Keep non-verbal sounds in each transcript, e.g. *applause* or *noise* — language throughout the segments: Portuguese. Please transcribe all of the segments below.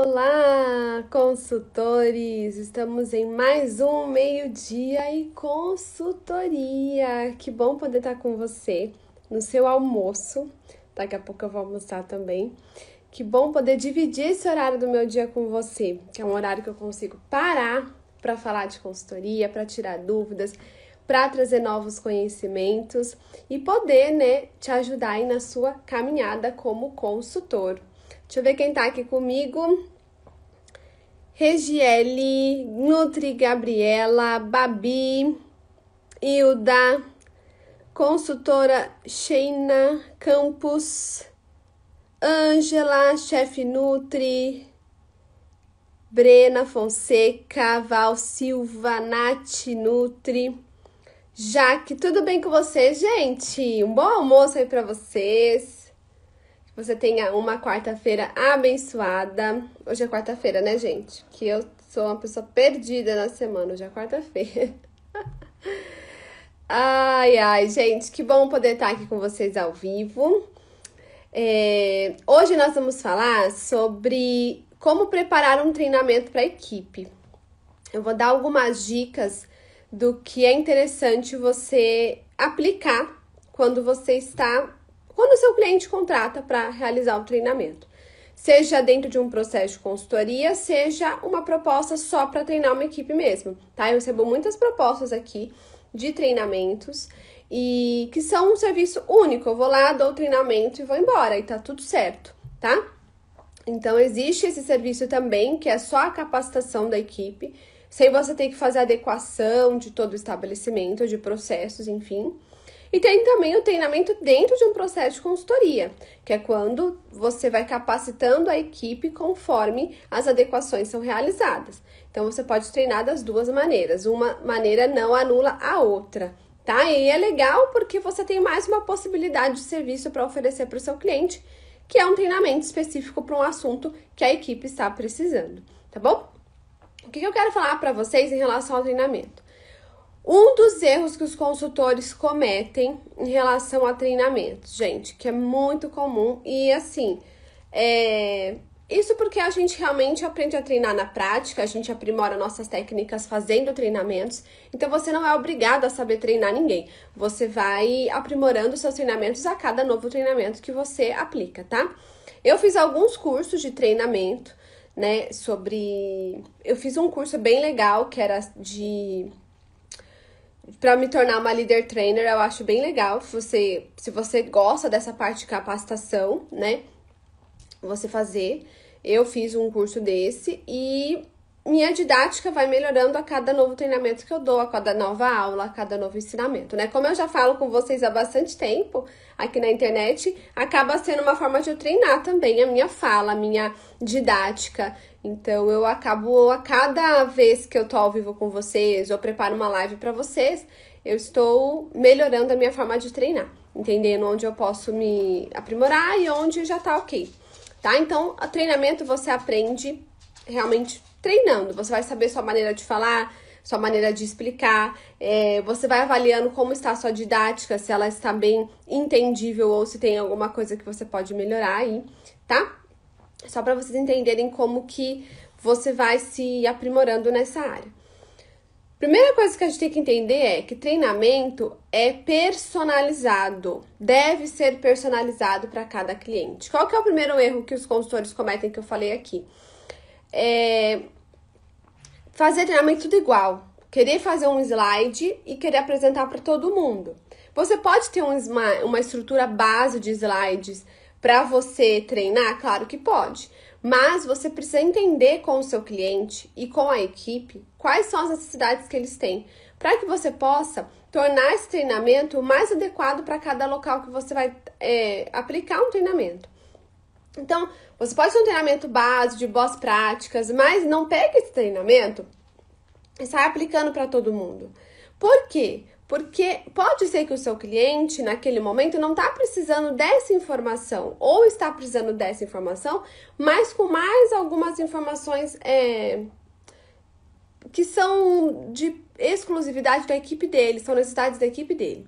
Olá, consultores! Estamos em mais um meio-dia e consultoria. Que bom poder estar com você no seu almoço. Daqui a pouco eu vou almoçar também. Que bom poder dividir esse horário do meu dia com você, que é um horário que eu consigo parar para falar de consultoria, para tirar dúvidas, para trazer novos conhecimentos e poder, né, te ajudar aí na sua caminhada como consultor. Deixa eu ver quem tá aqui comigo. Regiele, Nutri Gabriela, Babi, Hilda, consultora Sheina Campos, Ângela, chefe Nutri, Brena Fonseca, Val Silva, Nath Nutri, Jaque, tudo bem com vocês, gente? Um bom almoço aí para vocês você tenha uma quarta-feira abençoada. Hoje é quarta-feira, né, gente? Que eu sou uma pessoa perdida na semana, hoje é quarta-feira. *laughs* ai, ai, gente, que bom poder estar aqui com vocês ao vivo. É, hoje nós vamos falar sobre como preparar um treinamento para equipe. Eu vou dar algumas dicas do que é interessante você aplicar quando você está quando o seu cliente contrata para realizar o treinamento. Seja dentro de um processo de consultoria, seja uma proposta só para treinar uma equipe mesmo, tá? Eu recebo muitas propostas aqui de treinamentos e que são um serviço único. Eu vou lá, dou o treinamento e vou embora e tá tudo certo, tá? Então existe esse serviço também, que é só a capacitação da equipe, sem você ter que fazer adequação de todo o estabelecimento, de processos, enfim. E tem também o treinamento dentro de um processo de consultoria, que é quando você vai capacitando a equipe conforme as adequações são realizadas. Então você pode treinar das duas maneiras, uma maneira não anula a outra. Tá? E é legal porque você tem mais uma possibilidade de serviço para oferecer para o seu cliente, que é um treinamento específico para um assunto que a equipe está precisando, tá bom? O que eu quero falar para vocês em relação ao treinamento? Um dos erros que os consultores cometem em relação a treinamentos, gente, que é muito comum e assim, é... isso porque a gente realmente aprende a treinar na prática, a gente aprimora nossas técnicas fazendo treinamentos, então você não é obrigado a saber treinar ninguém, você vai aprimorando seus treinamentos a cada novo treinamento que você aplica, tá? Eu fiz alguns cursos de treinamento, né, sobre. Eu fiz um curso bem legal que era de para me tornar uma líder trainer, eu acho bem legal. Se você, se você gosta dessa parte de capacitação, né? Você fazer. Eu fiz um curso desse e minha didática vai melhorando a cada novo treinamento que eu dou, a cada nova aula, a cada novo ensinamento, né? Como eu já falo com vocês há bastante tempo aqui na internet, acaba sendo uma forma de eu treinar também a minha fala, a minha didática. Então eu acabo a cada vez que eu tô ao vivo com vocês ou preparo uma live para vocês, eu estou melhorando a minha forma de treinar, entendendo onde eu posso me aprimorar e onde já tá OK. Tá? Então, o treinamento você aprende realmente treinando. Você vai saber sua maneira de falar, sua maneira de explicar. É, você vai avaliando como está a sua didática, se ela está bem entendível ou se tem alguma coisa que você pode melhorar aí, tá? Só para vocês entenderem como que você vai se aprimorando nessa área. Primeira coisa que a gente tem que entender é que treinamento é personalizado, deve ser personalizado para cada cliente. Qual que é o primeiro erro que os consultores cometem que eu falei aqui? É fazer treinamento tudo igual, querer fazer um slide e querer apresentar para todo mundo. Você pode ter uma, uma estrutura base de slides para você treinar? Claro que pode. Mas você precisa entender com o seu cliente e com a equipe quais são as necessidades que eles têm, para que você possa tornar esse treinamento mais adequado para cada local que você vai é, aplicar um treinamento. Então, você pode ter um treinamento base de boas práticas, mas não pegue esse treinamento e sai aplicando para todo mundo. Por quê? Porque pode ser que o seu cliente, naquele momento, não está precisando dessa informação, ou está precisando dessa informação, mas com mais algumas informações é, que são de exclusividade da equipe dele, são necessidades da equipe dele.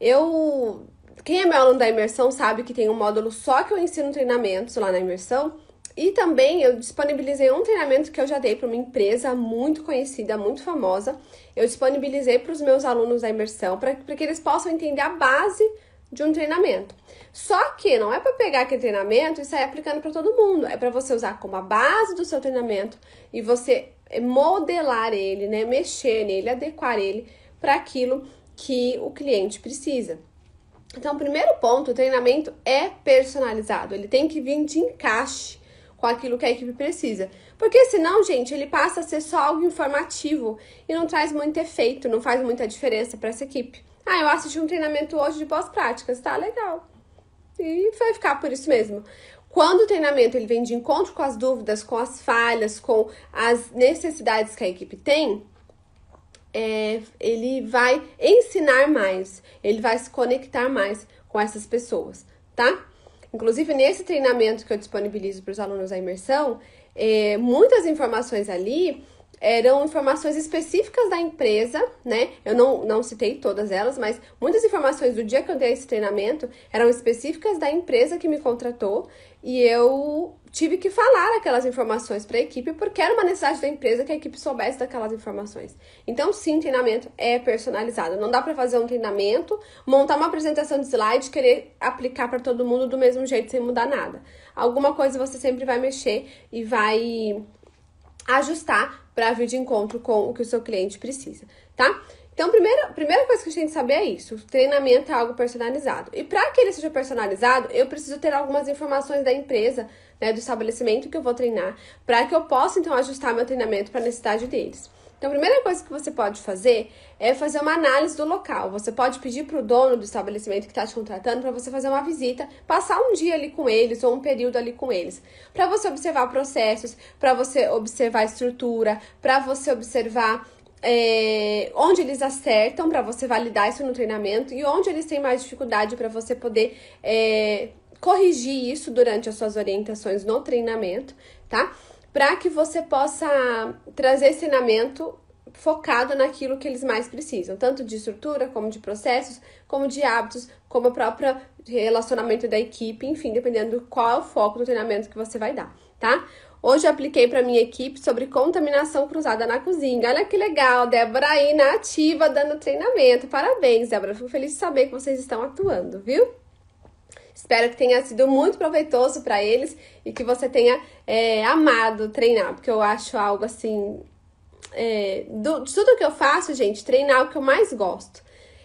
Eu. Quem é meu aluno da imersão sabe que tem um módulo só que eu ensino treinamentos lá na imersão e também eu disponibilizei um treinamento que eu já dei para uma empresa muito conhecida, muito famosa. Eu disponibilizei para os meus alunos da imersão para que eles possam entender a base de um treinamento. Só que não é para pegar aquele treinamento e sair aplicando para todo mundo, é para você usar como a base do seu treinamento e você modelar ele, né, mexer nele, adequar ele para aquilo que o cliente precisa. Então, primeiro ponto, o treinamento é personalizado, ele tem que vir de encaixe com aquilo que a equipe precisa. Porque senão, gente, ele passa a ser só algo informativo e não traz muito efeito, não faz muita diferença para essa equipe. Ah, eu assisti um treinamento hoje de boas práticas, tá legal. E vai ficar por isso mesmo. Quando o treinamento ele vem de encontro com as dúvidas, com as falhas, com as necessidades que a equipe tem, é, ele vai ensinar mais, ele vai se conectar mais com essas pessoas, tá? Inclusive, nesse treinamento que eu disponibilizo para os alunos da imersão, é, muitas informações ali eram informações específicas da empresa, né? Eu não, não citei todas elas, mas muitas informações do dia que eu dei esse treinamento eram específicas da empresa que me contratou e eu tive que falar aquelas informações para a equipe porque era uma necessidade da empresa que a equipe soubesse daquelas informações. Então, sim, treinamento é personalizado. Não dá para fazer um treinamento, montar uma apresentação de slide e querer aplicar para todo mundo do mesmo jeito sem mudar nada. Alguma coisa você sempre vai mexer e vai ajustar para vir de encontro com o que o seu cliente precisa, tá? Então, primeira, primeira coisa que a gente tem que saber é isso: o treinamento é algo personalizado. E para que ele seja personalizado, eu preciso ter algumas informações da empresa, né, do estabelecimento que eu vou treinar, para que eu possa então ajustar meu treinamento para a necessidade deles. Então, a primeira coisa que você pode fazer é fazer uma análise do local. Você pode pedir para o dono do estabelecimento que está te contratando para você fazer uma visita, passar um dia ali com eles ou um período ali com eles, para você observar processos, para você observar estrutura, para você observar é, onde eles acertam para você validar isso no treinamento e onde eles têm mais dificuldade para você poder é, corrigir isso durante as suas orientações no treinamento, tá? para que você possa trazer ensinamento focado naquilo que eles mais precisam, tanto de estrutura, como de processos, como de hábitos, como o próprio relacionamento da equipe, enfim, dependendo qual é o foco do treinamento que você vai dar, tá? Hoje eu apliquei para minha equipe sobre contaminação cruzada na cozinha. Olha que legal, Débora aí na ativa dando treinamento. Parabéns, Débora. Fico feliz de saber que vocês estão atuando, viu? Espero que tenha sido muito proveitoso para eles e que você tenha é, amado treinar, porque eu acho algo assim. É, do, de tudo que eu faço, gente, treinar é o que eu mais gosto.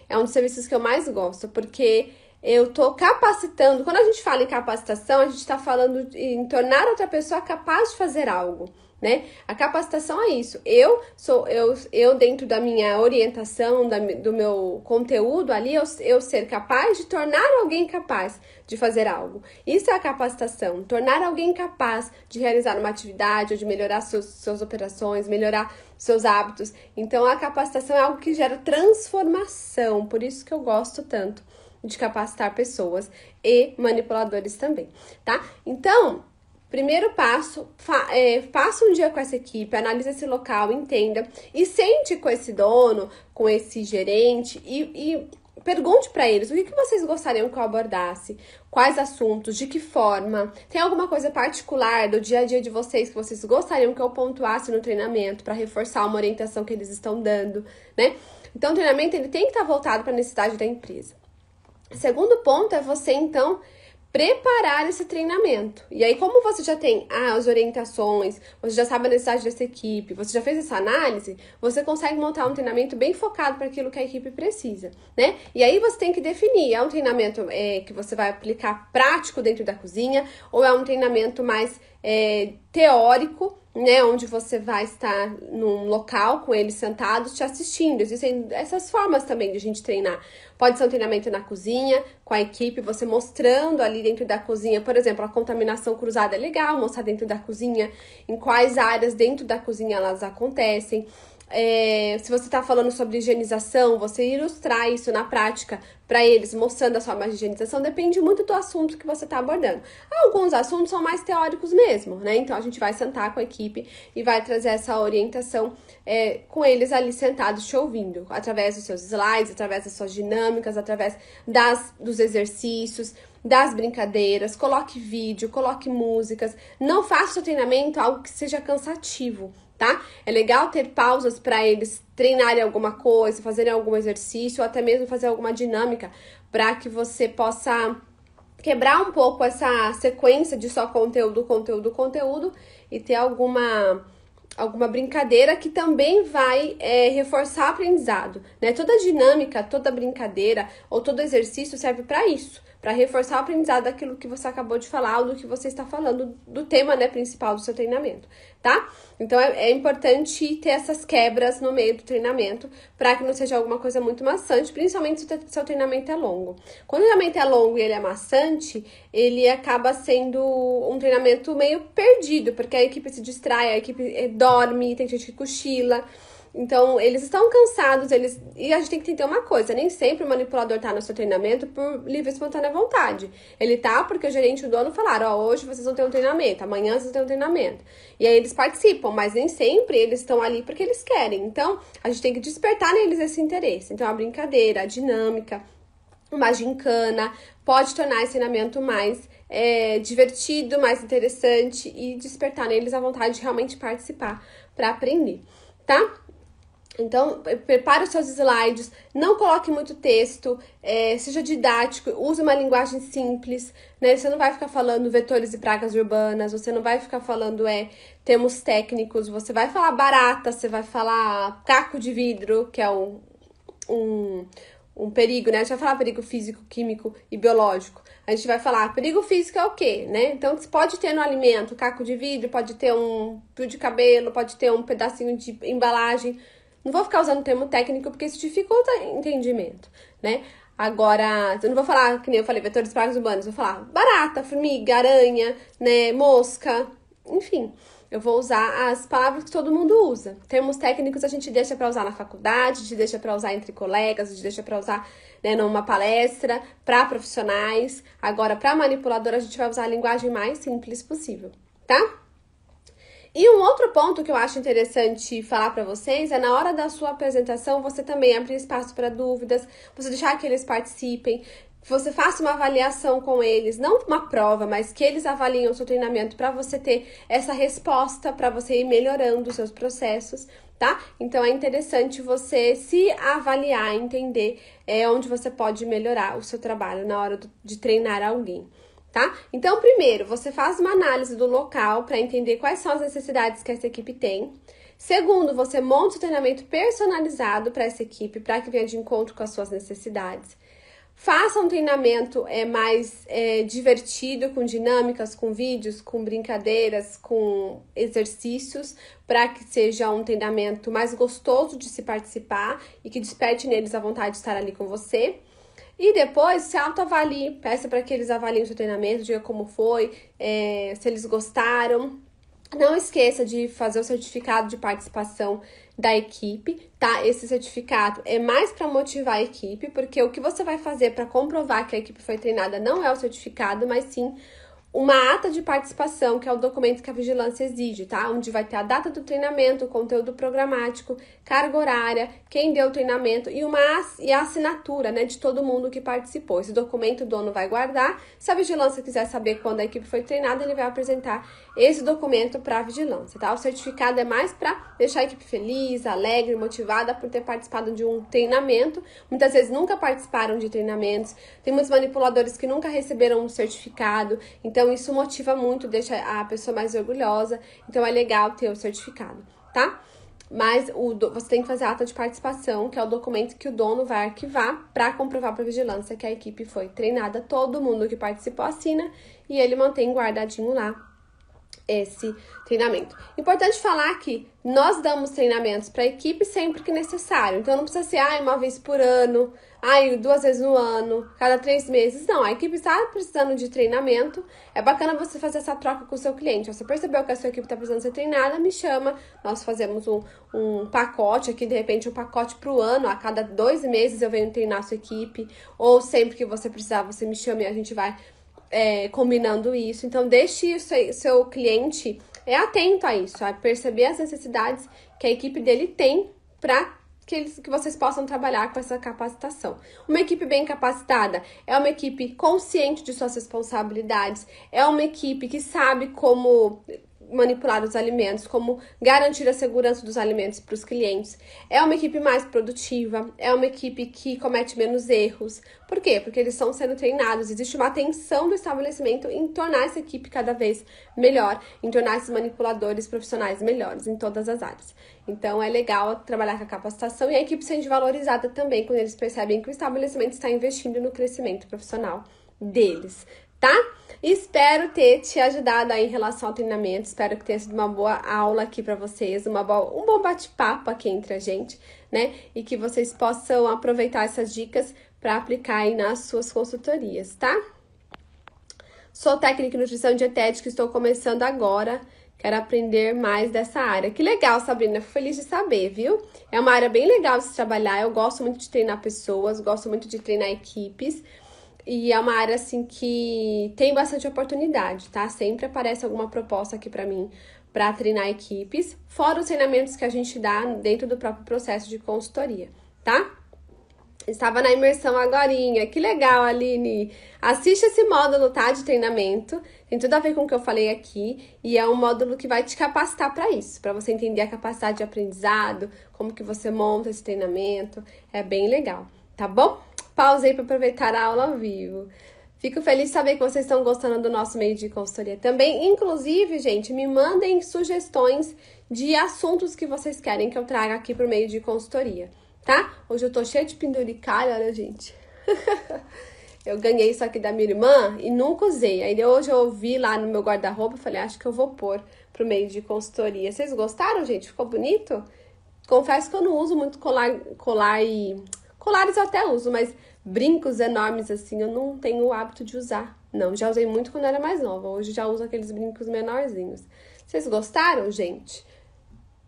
É um dos serviços que eu mais gosto, porque eu tô capacitando. Quando a gente fala em capacitação, a gente está falando em tornar outra pessoa capaz de fazer algo né? A capacitação é isso. Eu sou eu, eu dentro da minha orientação, da, do meu conteúdo ali, eu, eu ser capaz de tornar alguém capaz de fazer algo. Isso é a capacitação, tornar alguém capaz de realizar uma atividade ou de melhorar seus, suas operações, melhorar seus hábitos. Então a capacitação é algo que gera transformação, por isso que eu gosto tanto de capacitar pessoas e manipuladores também, tá? Então, Primeiro passo, fa é, faça um dia com essa equipe, analise esse local, entenda e sente com esse dono, com esse gerente e, e pergunte para eles o que, que, vocês gostariam que eu abordasse, quais assuntos, de que forma. Tem alguma coisa particular do dia a dia de vocês que vocês gostariam que eu pontuasse no treinamento para reforçar uma orientação que eles estão dando, né? Então, o treinamento ele tem que estar tá voltado para a necessidade da empresa. Segundo ponto é você então preparar esse treinamento. E aí, como você já tem ah, as orientações, você já sabe a necessidade dessa equipe, você já fez essa análise, você consegue montar um treinamento bem focado para aquilo que a equipe precisa, né? E aí você tem que definir, é um treinamento é, que você vai aplicar prático dentro da cozinha ou é um treinamento mais é, teórico né, onde você vai estar num local com eles sentados te assistindo. Existem essas formas também de a gente treinar. Pode ser um treinamento na cozinha, com a equipe, você mostrando ali dentro da cozinha, por exemplo, a contaminação cruzada é legal, mostrar dentro da cozinha, em quais áreas dentro da cozinha elas acontecem é, se você está falando sobre higienização, você ilustrar isso na prática para eles, mostrando a sua mais de higienização, depende muito do assunto que você está abordando. Alguns assuntos são mais teóricos mesmo, né? Então a gente vai sentar com a equipe e vai trazer essa orientação é, com eles ali sentados te ouvindo, através dos seus slides, através das suas dinâmicas, através das, dos exercícios das brincadeiras, coloque vídeo, coloque músicas. Não faça o treinamento algo que seja cansativo tá? É legal ter pausas para eles treinarem alguma coisa, fazerem algum exercício, ou até mesmo fazer alguma dinâmica para que você possa quebrar um pouco essa sequência de só conteúdo, conteúdo, conteúdo e ter alguma alguma brincadeira que também vai é, reforçar o aprendizado, né? Toda dinâmica, toda brincadeira ou todo exercício serve para isso, para reforçar o aprendizado daquilo que você acabou de falar ou do que você está falando do tema né, principal do seu treinamento, tá? Então é, é importante ter essas quebras no meio do treinamento para que não seja alguma coisa muito maçante, principalmente se o seu treinamento é longo. Quando o treinamento é longo e ele é maçante, ele acaba sendo um treinamento meio perdido, porque a equipe se distrai, a equipe eh, dorme, tem gente que cochila. Então, eles estão cansados, eles. E a gente tem que entender uma coisa: nem sempre o manipulador está no seu treinamento por livre e espontânea vontade. Ele tá porque o gerente e o dono falaram, ó, oh, hoje vocês vão ter um treinamento, amanhã vocês vão ter um treinamento. E aí eles participam, mas nem sempre eles estão ali porque eles querem. Então, a gente tem que despertar neles esse interesse. Então, a brincadeira, a dinâmica, uma gincana, pode tornar esse treinamento mais é, divertido, mais interessante e despertar neles a vontade de realmente participar para aprender, tá? Então, prepare os seus slides, não coloque muito texto, é, seja didático, use uma linguagem simples, né? Você não vai ficar falando vetores e pragas urbanas, você não vai ficar falando é, termos técnicos, você vai falar barata, você vai falar caco de vidro, que é um, um, um perigo, né? A gente vai falar perigo físico, químico e biológico. A gente vai falar perigo físico é o quê, né? Então, você pode ter no alimento caco de vidro, pode ter um fio de cabelo, pode ter um pedacinho de embalagem não vou ficar usando o termo técnico porque isso dificulta entendimento, né? Agora, eu não vou falar, que nem eu falei, vetores pagos urbanos, vou falar barata, formiga, aranha, né, mosca, enfim. Eu vou usar as palavras que todo mundo usa. Termos técnicos a gente deixa para usar na faculdade, a gente deixa para usar entre colegas, a gente deixa para usar né, numa palestra, para profissionais. Agora, para manipulador, a gente vai usar a linguagem mais simples possível, tá? E um outro ponto que eu acho interessante falar para vocês é na hora da sua apresentação você também abrir espaço para dúvidas, você deixar que eles participem, você faça uma avaliação com eles, não uma prova, mas que eles avaliem o seu treinamento para você ter essa resposta, para você ir melhorando os seus processos, tá? Então é interessante você se avaliar, entender é, onde você pode melhorar o seu trabalho na hora de treinar alguém tá? Então, primeiro, você faz uma análise do local para entender quais são as necessidades que essa equipe tem. Segundo, você monta o treinamento personalizado para essa equipe, para que venha de encontro com as suas necessidades. Faça um treinamento é, mais é, divertido, com dinâmicas, com vídeos, com brincadeiras, com exercícios, para que seja um treinamento mais gostoso de se participar e que desperte neles a vontade de estar ali com você. E depois se autoavalie, peça para que eles avaliem o seu treinamento, diga como foi, é, se eles gostaram. Não esqueça de fazer o certificado de participação da equipe, tá? Esse certificado é mais para motivar a equipe, porque o que você vai fazer para comprovar que a equipe foi treinada não é o certificado, mas sim uma ata de participação, que é o documento que a vigilância exige, tá? Onde vai ter a data do treinamento, conteúdo programático, carga horária, quem deu o treinamento e uma e a assinatura, né, de todo mundo que participou. Esse documento o dono vai guardar. Se a vigilância quiser saber quando a equipe foi treinada, ele vai apresentar esse documento para a vigilância, tá? O certificado é mais para deixar a equipe feliz, alegre, motivada por ter participado de um treinamento. Muitas vezes nunca participaram de treinamentos. Tem muitos manipuladores que nunca receberam um certificado. Então então, isso motiva muito, deixa a pessoa mais orgulhosa. Então, é legal ter o certificado, tá? Mas o, você tem que fazer a ata de participação, que é o documento que o dono vai arquivar para comprovar para a vigilância que a equipe foi treinada. Todo mundo que participou assina e ele mantém guardadinho lá esse treinamento. Importante falar que nós damos treinamentos para a equipe sempre que necessário. Então não precisa ser ah, uma vez por ano, ah, duas vezes no ano, cada três meses. Não, a equipe está precisando de treinamento. É bacana você fazer essa troca com o seu cliente. Você percebeu que a sua equipe está precisando ser treinada, me chama. Nós fazemos um, um pacote aqui, de repente, um pacote para o ano. A cada dois meses eu venho treinar a sua equipe. Ou sempre que você precisar, você me chama e a gente vai é, combinando isso. Então, deixe seu, seu cliente é atento a isso, a perceber as necessidades que a equipe dele tem para que, eles, que vocês possam trabalhar com essa capacitação. Uma equipe bem capacitada é uma equipe consciente de suas responsabilidades, é uma equipe que sabe como manipular os alimentos, como garantir a segurança dos alimentos para os clientes. É uma equipe mais produtiva, é uma equipe que comete menos erros. Por quê? Porque eles estão sendo treinados, existe uma atenção do estabelecimento em tornar essa equipe cada vez melhor, em tornar esses manipuladores profissionais melhores em todas as áreas. Então é legal trabalhar com a capacitação e a equipe sendo valorizada também quando eles percebem que o estabelecimento está investindo no crescimento profissional deles tá? Espero ter te ajudado aí em relação ao treinamento. Espero que tenha sido uma boa aula aqui para vocês, uma boa, um bom bate-papo aqui entre a gente, né? E que vocês possam aproveitar essas dicas para aplicar aí nas suas consultorias, tá? Sou técnica em nutrição e estou começando agora. Quero aprender mais dessa área. Que legal, Sabrina. Fico feliz de saber, viu? É uma área bem legal de se trabalhar. Eu gosto muito de treinar pessoas, gosto muito de treinar equipes. E é uma área assim que tem bastante oportunidade, tá? Sempre aparece alguma proposta aqui para mim para treinar equipes, fora os treinamentos que a gente dá dentro do próprio processo de consultoria, tá? Estava na imersão agorinha. Que legal, Aline! Assiste esse módulo, tá? De treinamento. Tem tudo a ver com o que eu falei aqui. E é um módulo que vai te capacitar para isso. para você entender a capacidade de aprendizado, como que você monta esse treinamento. É bem legal, tá bom? pausei para aproveitar a aula ao vivo. Fico feliz de saber que vocês estão gostando do nosso meio de consultoria também. Inclusive, gente, me mandem sugestões de assuntos que vocês querem que eu traga aqui para o meio de consultoria, tá? Hoje eu tô cheia de penduricalho, olha, gente. *laughs* eu ganhei isso aqui da minha irmã e nunca usei. Aí hoje eu vi lá no meu guarda-roupa e falei, ah, acho que eu vou pôr para o meio de consultoria. Vocês gostaram, gente? Ficou bonito? Confesso que eu não uso muito colar, colar e Colares eu até uso, mas brincos enormes assim eu não tenho o hábito de usar. Não, já usei muito quando era mais nova. Hoje já uso aqueles brincos menorzinhos. Vocês gostaram, gente?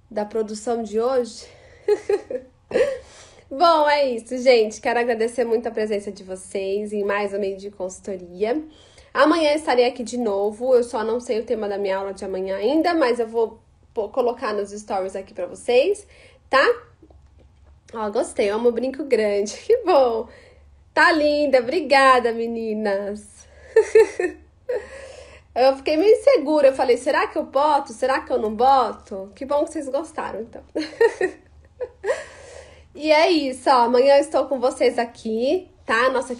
Da produção de hoje? *laughs* Bom, é isso, gente. Quero agradecer muito a presença de vocês em mais um meio de consultoria. Amanhã estarei aqui de novo. Eu só não sei o tema da minha aula de amanhã ainda, mas eu vou colocar nos stories aqui para vocês, tá? Ó, gostei, eu é amo brinco grande. *laughs* Que bom. Tá linda, obrigada, meninas. *laughs* eu fiquei meio insegura, eu falei, será que eu boto? Será que eu não boto? Que bom que vocês gostaram, então. *laughs* e é isso, ó, amanhã eu estou com vocês aqui, tá? Nossa